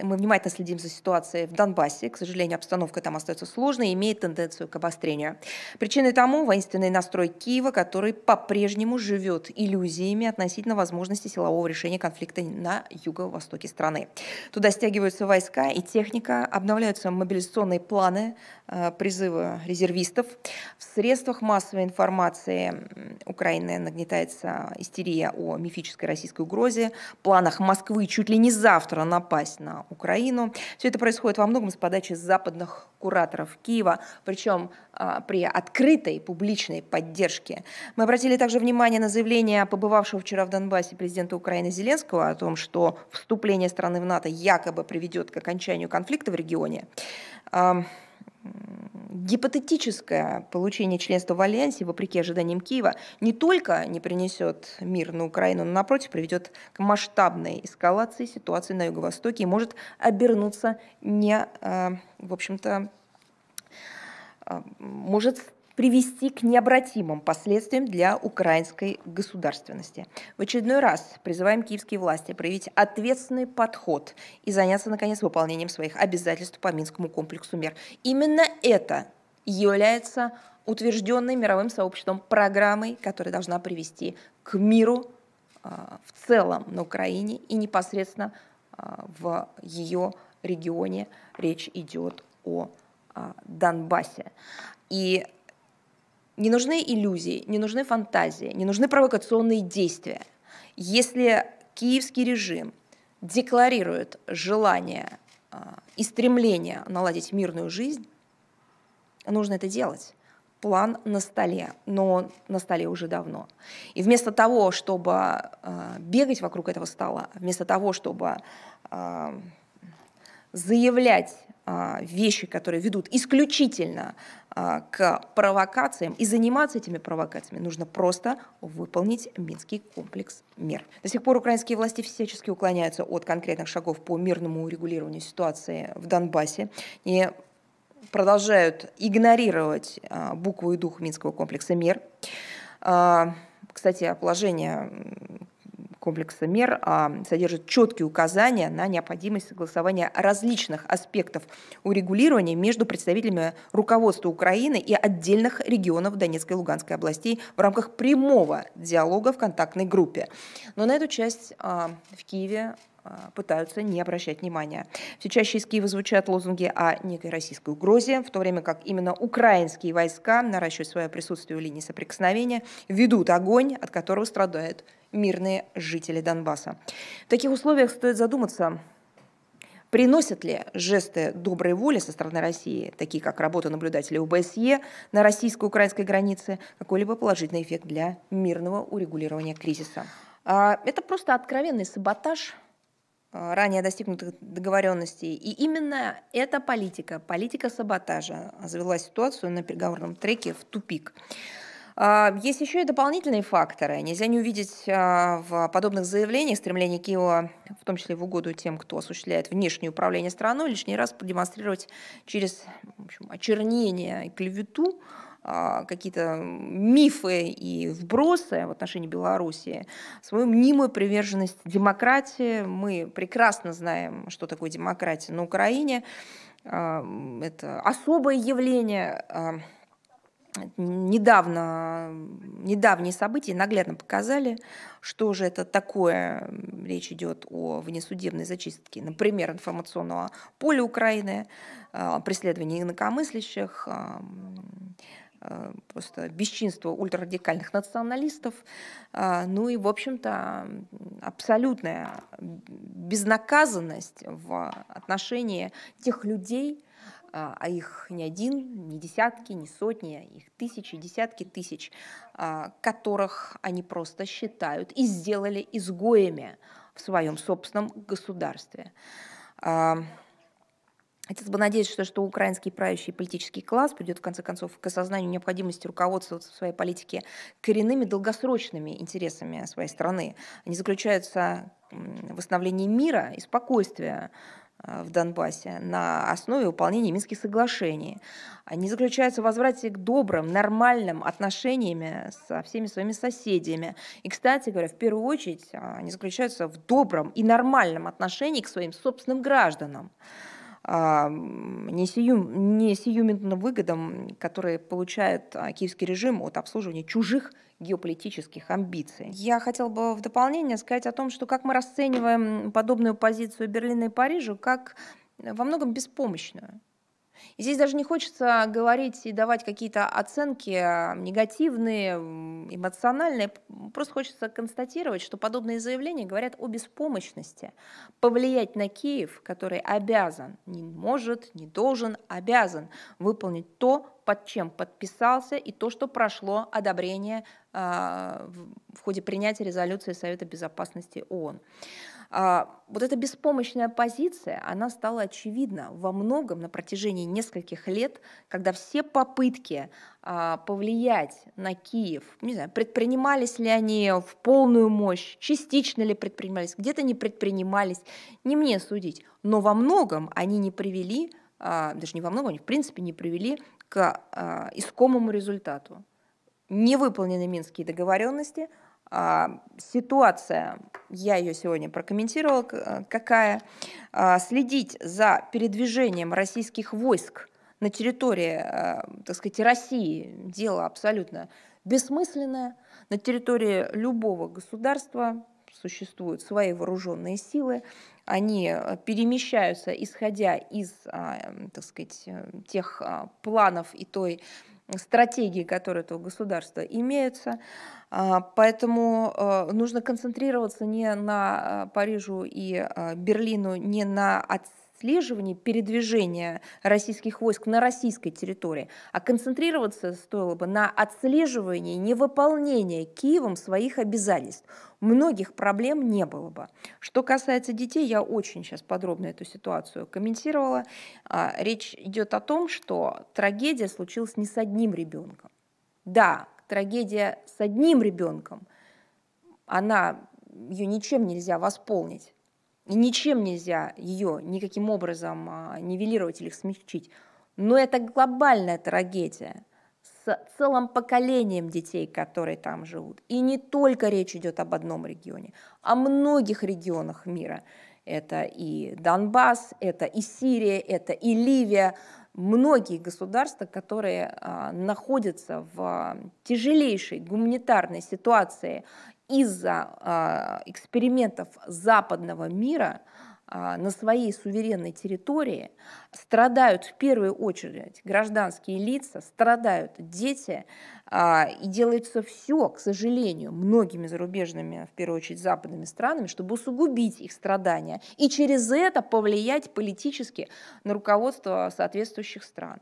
мы внимательно следим за ситуацией в Донбассе. К сожалению, обстановка там остается сложной и имеет тенденцию к обострению. Причиной тому воинственный настрой Киева, который по-прежнему живет иллюзиями относительно возможности силового решения конфликта на юго-востоке страны. Туда стягиваются войска и техника, обновляются мобилизационные планы, Э, призыва резервистов. В средствах массовой информации Украины нагнетается истерия о мифической российской угрозе, планах Москвы чуть ли не завтра напасть на Украину. Все это происходит во многом с подачи западных кураторов Киева, причем а, при открытой публичной поддержке. Мы обратили также внимание на заявление побывавшего вчера в Донбассе президента Украины Зеленского о том, что вступление страны в НАТО якобы приведет к окончанию конфликта в регионе гипотетическое получение членства в Альянсе, вопреки ожиданиям Киева, не только не принесет мир на Украину, но, напротив, приведет к масштабной эскалации ситуации на Юго-Востоке и может обернуться не, э, в общем-то, э, может привести к необратимым последствиям для украинской государственности. В очередной раз призываем киевские власти проявить ответственный подход и заняться, наконец, выполнением своих обязательств по Минскому комплексу мер. Именно это является утвержденной мировым сообществом программой, которая должна привести к миру э, в целом на Украине и непосредственно э, в ее регионе речь идет о э, Донбассе. И не нужны иллюзии, не нужны фантазии, не нужны провокационные действия. Если киевский режим декларирует желание а, и стремление наладить мирную жизнь, нужно это делать. План на столе, но он на столе уже давно. И вместо того, чтобы а, бегать вокруг этого стола, вместо того, чтобы а, заявлять а, вещи, которые ведут исключительно а, к провокациям, и заниматься этими провокациями нужно просто выполнить Минский комплекс мер. До сих пор украинские власти всячески уклоняются от конкретных шагов по мирному урегулированию ситуации в Донбассе и продолжают игнорировать а, букву и дух Минского комплекса мер. Кстати, положение комплекса мер а содержит четкие указания на необходимость согласования различных аспектов урегулирования между представителями руководства Украины и отдельных регионов Донецкой и Луганской областей в рамках прямого диалога в контактной группе. Но на эту часть а, в Киеве Э, пытаются не обращать внимания. Все чаще из Киева звучат лозунги о некой российской угрозе, в то время как именно украинские войска, наращивая свое присутствие в линии соприкосновения, ведут огонь, от которого страдают мирные жители Донбасса. В таких условиях стоит задуматься, Приносят ли жесты доброй воли со стороны России, такие как работа наблюдателей ОБСЕ на российско-украинской границе, какой-либо положительный эффект для мирного урегулирования кризиса? А, это просто откровенный саботаж а, ранее достигнутых договоренностей. И именно эта политика, политика саботажа, завела ситуацию на переговорном треке в тупик. А, есть еще и дополнительные факторы. Нельзя не увидеть а, в подобных заявлениях стремление Киева, в том числе в угоду тем, кто осуществляет внешнее управление страной, лишний раз продемонстрировать через в общем, очернение и клевету а, какие-то мифы и вбросы в отношении Белоруссии, свою мнимую приверженность демократии. Мы прекрасно знаем, что такое демократия на Украине. А, это особое явление. А, недавно, недавние события наглядно показали, что же это такое. Речь идет о внесудебной зачистке, например, информационного поля Украины, преследовании инакомыслящих, Э, просто бесчинство ультрарадикальных националистов, а, ну и, в общем-то, абсолютная безнаказанность в отношении тех людей, а, а их не один, не десятки, не сотни, а их тысячи, десятки тысяч, которых они просто считают и сделали изгоями в своем собственном государстве. Хотелось бы надеяться, что, что украинский правящий политический класс придет, в конце концов, к осознанию необходимости руководствоваться в своей политике коренными долгосрочными интересами своей страны. Они заключаются в восстановлении мира и спокойствия э, в Донбассе на основе выполнения Минских соглашений. Они заключаются в возврате к добрым, нормальным отношениям со всеми своими соседями. И, кстати говоря, в первую очередь а, они заключаются в добром и нормальном отношении к своим собственным гражданам. А, не, сию, не сиюминутным выгодам, которые получает а, киевский режим от обслуживания чужих геополитических амбиций. Я хотела бы в дополнение сказать о том, что как мы расцениваем подобную позицию Берлина и Парижа, как э, во многом беспомощную. И здесь даже не хочется говорить и давать какие-то оценки а, негативные, эмоциональные. Просто хочется констатировать, что подобные заявления говорят о беспомощности повлиять на Киев, который обязан, не может, не должен, обязан выполнить то, под чем подписался, и то, что прошло одобрение а, в ходе принятия резолюции Совета Безопасности ООН. А, вот эта беспомощная позиция, она стала очевидна во многом на протяжении нескольких лет, когда все попытки а, повлиять на Киев, не знаю, предпринимались ли они в полную мощь, частично ли предпринимались, где-то не предпринимались, не мне судить, но во многом они не привели, а, даже не во многом, они в принципе не привели к искомому результату. Не выполнены минские договоренности – а, ситуация, я ее сегодня прокомментировала, э, какая. А, следить за передвижением российских войск на территории, э, так сказать, России – дело абсолютно бессмысленное. На территории любого государства существуют свои вооруженные силы, они э, перемещаются, исходя из, а, эм, так сказать, тех планов и той стратегии, которые этого государства имеются. А, поэтому э, нужно концентрироваться не на э, Парижу и э, Берлину, не на отслеживании передвижения российских войск на российской территории, а концентрироваться стоило бы на отслеживании невыполнения Киевом своих обязательств. Многих проблем не было бы. Что касается детей, я очень сейчас подробно эту ситуацию комментировала. А, речь идет о том, что трагедия случилась не с одним ребенком. Да, трагедия с одним ребенком, она ее ничем нельзя восполнить. И ничем нельзя ее никаким образом а, нивелировать или смягчить. Но это глобальная трагедия с целым поколением детей, которые там живут. И не только речь идет об одном регионе, о многих регионах мира. Это и Донбасс, это и Сирия, это и Ливия. Многие государства, которые а, находятся в а, тяжелейшей гуманитарной ситуации из-за а, экспериментов западного мира а, на своей суверенной территории страдают в первую очередь гражданские лица, страдают дети, а, и делается все, к сожалению, многими зарубежными, в первую очередь западными странами, чтобы усугубить их страдания и через это повлиять политически на руководство соответствующих стран.